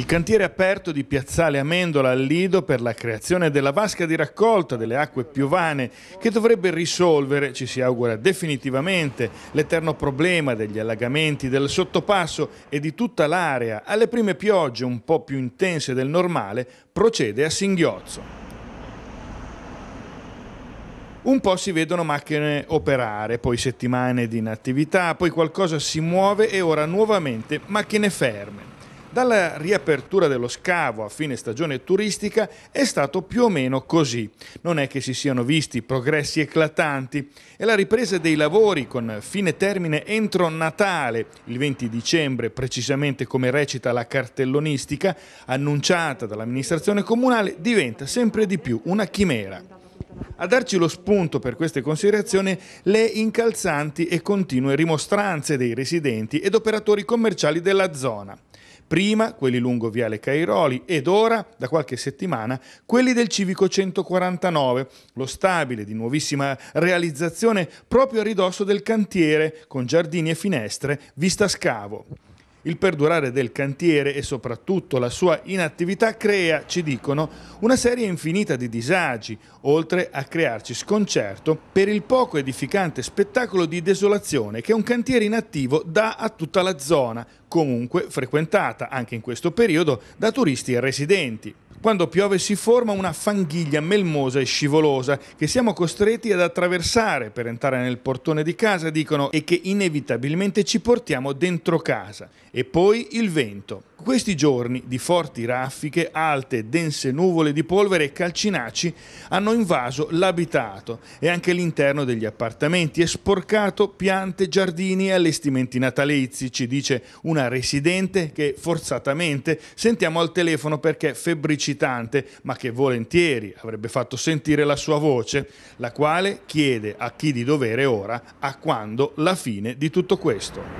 Il cantiere aperto di Piazzale Amendola al Lido per la creazione della vasca di raccolta delle acque piovane che dovrebbe risolvere, ci si augura definitivamente, l'eterno problema degli allagamenti del sottopasso e di tutta l'area alle prime piogge un po' più intense del normale procede a singhiozzo. Un po' si vedono macchine operare, poi settimane di inattività, poi qualcosa si muove e ora nuovamente macchine ferme. Dalla riapertura dello scavo a fine stagione turistica è stato più o meno così. Non è che si siano visti progressi eclatanti e la ripresa dei lavori con fine termine entro Natale, il 20 dicembre precisamente come recita la cartellonistica annunciata dall'amministrazione comunale, diventa sempre di più una chimera. A darci lo spunto per queste considerazioni le incalzanti e continue rimostranze dei residenti ed operatori commerciali della zona prima quelli lungo Viale Cairoli ed ora, da qualche settimana, quelli del Civico 149, lo stabile di nuovissima realizzazione proprio a ridosso del cantiere, con giardini e finestre, vista scavo. Il perdurare del cantiere e soprattutto la sua inattività crea, ci dicono, una serie infinita di disagi, oltre a crearci sconcerto per il poco edificante spettacolo di desolazione che un cantiere inattivo dà a tutta la zona, comunque frequentata anche in questo periodo da turisti e residenti. Quando piove si forma una fanghiglia melmosa e scivolosa che siamo costretti ad attraversare per entrare nel portone di casa, dicono, e che inevitabilmente ci portiamo dentro casa. E poi il vento. Questi giorni di forti raffiche, alte, dense nuvole di polvere e calcinaci hanno invaso l'abitato e anche l'interno degli appartamenti e sporcato piante, giardini e allestimenti natalizi, ci dice una residente che forzatamente sentiamo al telefono perché febbricitante, ma che volentieri avrebbe fatto sentire la sua voce, la quale chiede a chi di dovere ora a quando la fine di tutto questo.